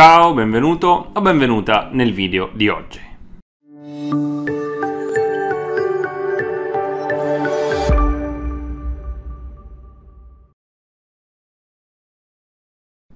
Ciao, benvenuto o benvenuta nel video di oggi.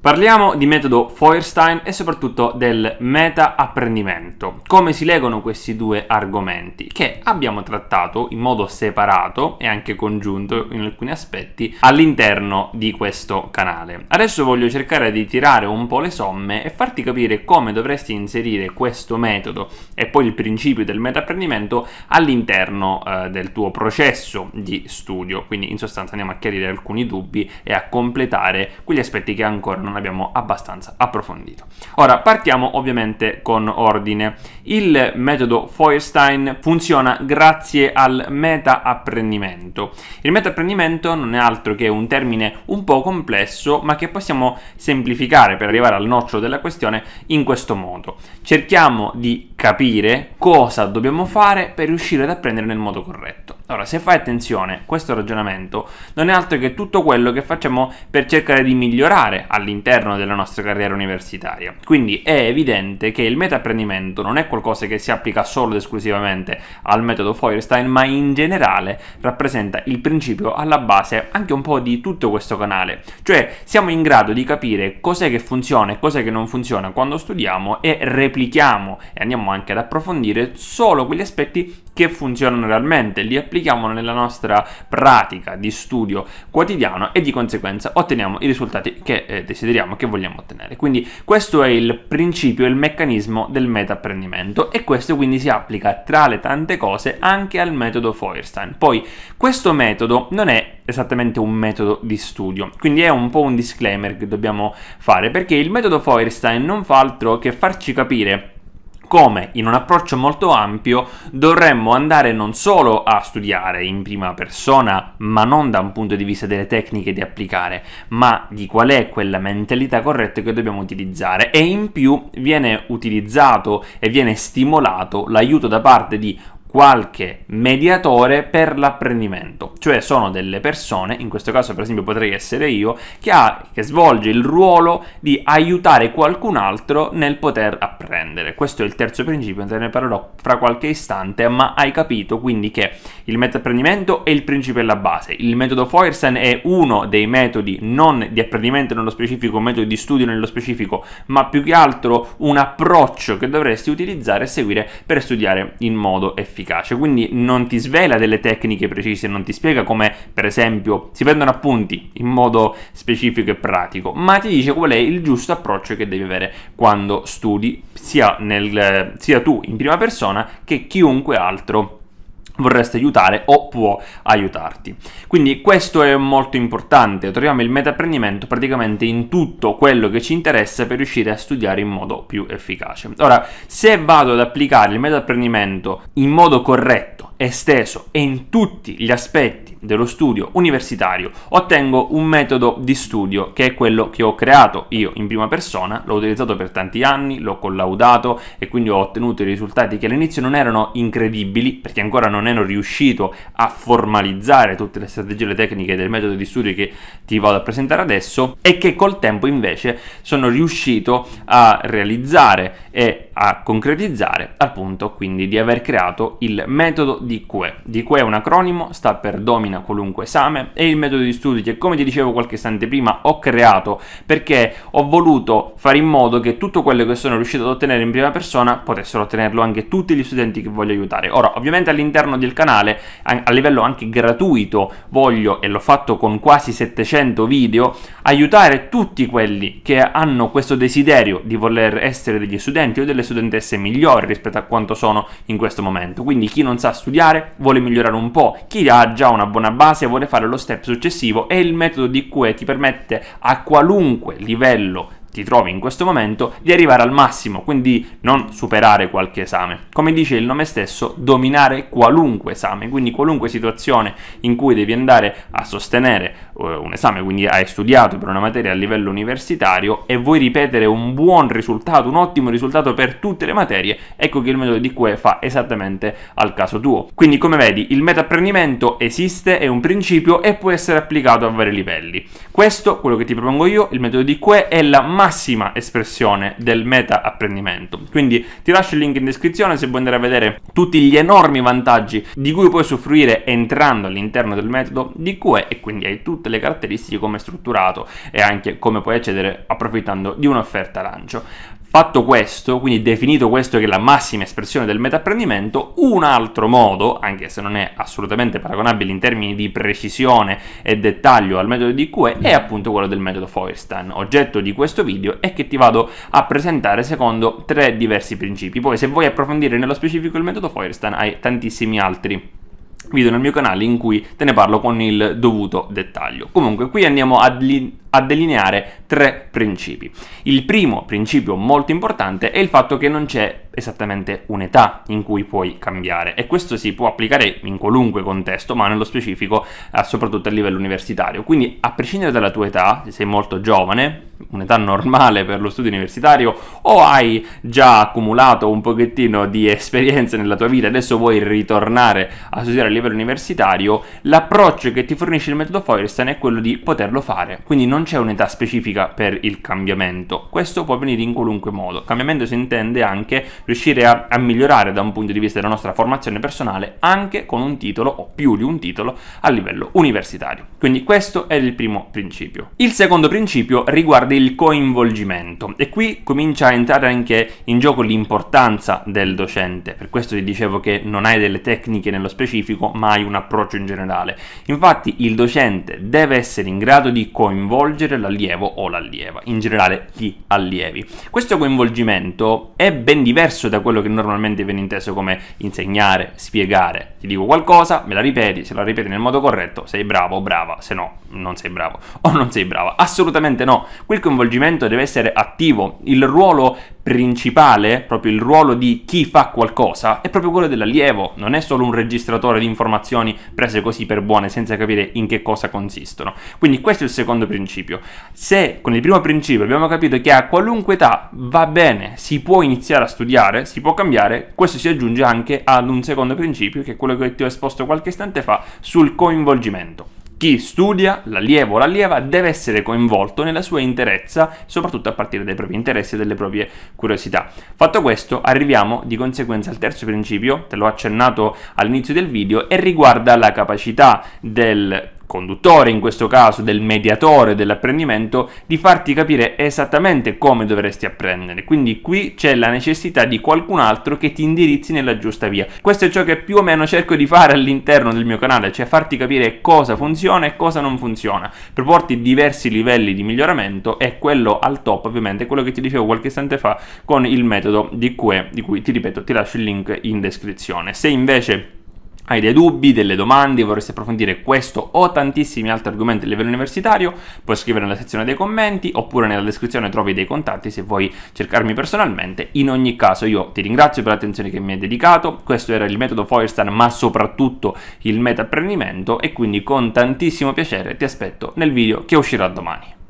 Parliamo di metodo Feuerstein e soprattutto del meta-apprendimento. Come si legano questi due argomenti che abbiamo trattato in modo separato e anche congiunto in alcuni aspetti all'interno di questo canale. Adesso voglio cercare di tirare un po' le somme e farti capire come dovresti inserire questo metodo e poi il principio del meta-apprendimento all'interno eh, del tuo processo di studio. Quindi in sostanza andiamo a chiarire alcuni dubbi e a completare quegli aspetti che ancora non non abbiamo abbastanza approfondito. Ora partiamo ovviamente con ordine. Il metodo Feuerstein funziona grazie al meta-apprendimento. Il meta-apprendimento non è altro che un termine un po' complesso ma che possiamo semplificare per arrivare al nocciolo della questione in questo modo. Cerchiamo di capire cosa dobbiamo fare per riuscire ad apprendere nel modo corretto. Allora, se fai attenzione, questo ragionamento non è altro che tutto quello che facciamo per cercare di migliorare all'interno della nostra carriera universitaria. Quindi è evidente che il metaapprendimento non è qualcosa che si applica solo ed esclusivamente al metodo Feuerstein, ma in generale rappresenta il principio alla base anche un po' di tutto questo canale. Cioè, siamo in grado di capire cos'è che funziona e cos'è che non funziona quando studiamo e replichiamo e andiamo anche ad approfondire solo quegli aspetti che funzionano realmente, li applichiamo applichiamo nella nostra pratica di studio quotidiano e di conseguenza otteniamo i risultati che eh, desideriamo, che vogliamo ottenere. Quindi questo è il principio, il meccanismo del meta-apprendimento e questo quindi si applica tra le tante cose anche al metodo Feuerstein. Poi questo metodo non è esattamente un metodo di studio, quindi è un po' un disclaimer che dobbiamo fare perché il metodo Feuerstein non fa altro che farci capire come in un approccio molto ampio dovremmo andare non solo a studiare in prima persona, ma non da un punto di vista delle tecniche da applicare, ma di qual è quella mentalità corretta che dobbiamo utilizzare e in più viene utilizzato e viene stimolato l'aiuto da parte di qualche mediatore per l'apprendimento, cioè sono delle persone, in questo caso per esempio potrei essere io, che, ha, che, svolge il ruolo di aiutare qualcun altro nel poter apprendere. Questo è il terzo principio, te ne parlerò fra qualche istante, ma hai capito quindi che il metaapprendimento è il principio e la base. Il metodo Feuerstein è uno dei metodi non di apprendimento nello specifico, un metodo di studio nello specifico, ma più che altro un approccio che dovresti utilizzare e seguire per studiare in modo efficace efficace, quindi non ti svela delle tecniche precise, non ti spiega come per esempio si prendono appunti in modo specifico e pratico, ma ti dice qual è il giusto approccio che devi avere quando studi, sia, nel, sia tu in prima persona che chiunque altro vorreste aiutare o può aiutarti. Quindi questo è molto importante, troviamo il metaapprendimento praticamente in tutto quello che ci interessa per riuscire a studiare in modo più efficace. Ora, se vado ad applicare il metaapprendimento in modo corretto, esteso e in tutti gli aspetti dello studio universitario ottengo un metodo di studio che è quello che ho creato io in prima persona, l'ho utilizzato per tanti anni, l'ho collaudato e quindi ho ottenuto i risultati che all'inizio non erano incredibili perché ancora non ero riuscito a formalizzare tutte le strategie e le tecniche del metodo di studio che ti vado a presentare adesso e che col tempo invece sono riuscito a realizzare e a concretizzare al punto quindi di aver creato il metodo di DQE. DQE è un acronimo, sta per domina qualunque esame, è il metodo di studio che come ti dicevo qualche istante prima ho creato perché ho voluto fare in modo che tutto quello che sono riuscito ad ottenere in prima persona potessero ottenerlo anche tutti gli studenti che voglio aiutare. Ora, ovviamente all'interno del canale, a livello anche gratuito, voglio, e l'ho fatto con quasi 700 video, aiutare tutti quelli che hanno questo desiderio di voler essere degli studenti o delle studentesse migliori rispetto a quanto sono in questo momento. Quindi chi non sa studiare, studiare vuole migliorare un po', chi ha già una buona base vuole fare lo step successivo e il metodo di QE ti permette a qualunque livello ti trovi in questo momento, di arrivare al massimo, quindi non superare qualche esame. Come dice il nome stesso, dominare qualunque esame, quindi qualunque situazione in cui devi andare a sostenere eh, un esame, quindi hai studiato per una materia a livello universitario e vuoi ripetere un buon risultato, un ottimo risultato per tutte le materie, ecco che il metodo di QE fa esattamente al caso tuo. Quindi come vedi, il metaapprendimento esiste, è un principio e può essere applicato a vari livelli. Questo, quello che ti propongo io, il metodo di QE è la massima espressione del meta apprendimento. Quindi ti lascio il link in descrizione se vuoi andare a vedere tutti gli enormi vantaggi di cui puoi soffrire entrando all'interno del metodo di QE e quindi hai tutte le caratteristiche come strutturato e anche come puoi accedere approfittando di un'offerta lancio. Fatto questo, quindi definito questo che è la massima espressione del metaapprendimento, un altro modo, anche se non è assolutamente paragonabile in termini di precisione e dettaglio al metodo di QE, è appunto quello del metodo Feuerstein. Oggetto di questo video è che ti vado a presentare secondo tre diversi principi. Poi se vuoi approfondire nello specifico il metodo Feuerstein hai tantissimi altri video nel mio canale in cui te ne parlo con il dovuto dettaglio. Comunque qui andiamo ad, a delineare tre principi. Il primo principio molto importante è il fatto che non c'è esattamente un'età in cui puoi cambiare e questo si può applicare in qualunque contesto, ma nello specifico eh, soprattutto a livello universitario. Quindi a prescindere dalla tua età, se sei molto giovane, un'età normale per lo studio universitario o hai già accumulato un pochettino di esperienze nella tua vita e adesso vuoi ritornare a studiare a livello universitario, l'approccio che ti fornisce il metodo Feuerstein è quello di poterlo fare. Quindi non non c'è un'età specifica per il cambiamento, questo può avvenire in qualunque modo. Cambiamento si intende anche riuscire a, a migliorare da un punto di vista della nostra formazione personale anche con un titolo o più di un titolo a livello universitario. Quindi questo è il primo principio. Il secondo principio riguarda il coinvolgimento e qui comincia a entrare anche in gioco l'importanza del docente, per questo ti dicevo che non hai delle tecniche nello specifico ma hai un approccio in generale. Infatti il docente deve essere in grado di coinvolgere coinvolgere l'allievo o l'allieva, in generale gli allievi. Questo coinvolgimento è ben diverso da quello che normalmente viene inteso come insegnare, spiegare. Ti dico qualcosa, me la ripeti, se la ripeti nel modo corretto sei bravo o brava, se no non sei bravo o non sei brava. Assolutamente no, quel coinvolgimento deve essere attivo, il ruolo principale, proprio il ruolo di chi fa qualcosa, è proprio quello dell'allievo, non è solo un registratore di informazioni prese così per buone senza capire in che cosa consistono. Quindi questo è il secondo principio principio. Se con il primo principio abbiamo capito che a qualunque età va bene, si può iniziare a studiare, si può cambiare, questo si aggiunge anche ad un secondo principio che è quello che ti ho esposto qualche istante fa sul coinvolgimento. Chi studia, l'allievo o l'allieva, deve essere coinvolto nella sua interezza, soprattutto a partire dai propri interessi e dalle proprie curiosità. Fatto questo, arriviamo di conseguenza al terzo principio, te l'ho accennato all'inizio del video, e riguarda la capacità del conduttore in questo caso, del mediatore dell'apprendimento, di farti capire esattamente come dovresti apprendere. Quindi qui c'è la necessità di qualcun altro che ti indirizzi nella giusta via. Questo è ciò che più o meno cerco di fare all'interno del mio canale, cioè farti capire cosa funziona e cosa non funziona, proporti diversi livelli di miglioramento e quello al top ovviamente, quello che ti dicevo qualche istante fa con il metodo di QE, di cui ti ripeto ti lascio il link in descrizione. Se invece hai dei dubbi, delle domande, vorresti approfondire questo o tantissimi altri argomenti a livello universitario, puoi scrivere nella sezione dei commenti oppure nella descrizione trovi dei contatti se vuoi cercarmi personalmente. In ogni caso io ti ringrazio per l'attenzione che mi hai dedicato, questo era il metodo Feuerstein ma soprattutto il meta apprendimento e quindi con tantissimo piacere ti aspetto nel video che uscirà domani.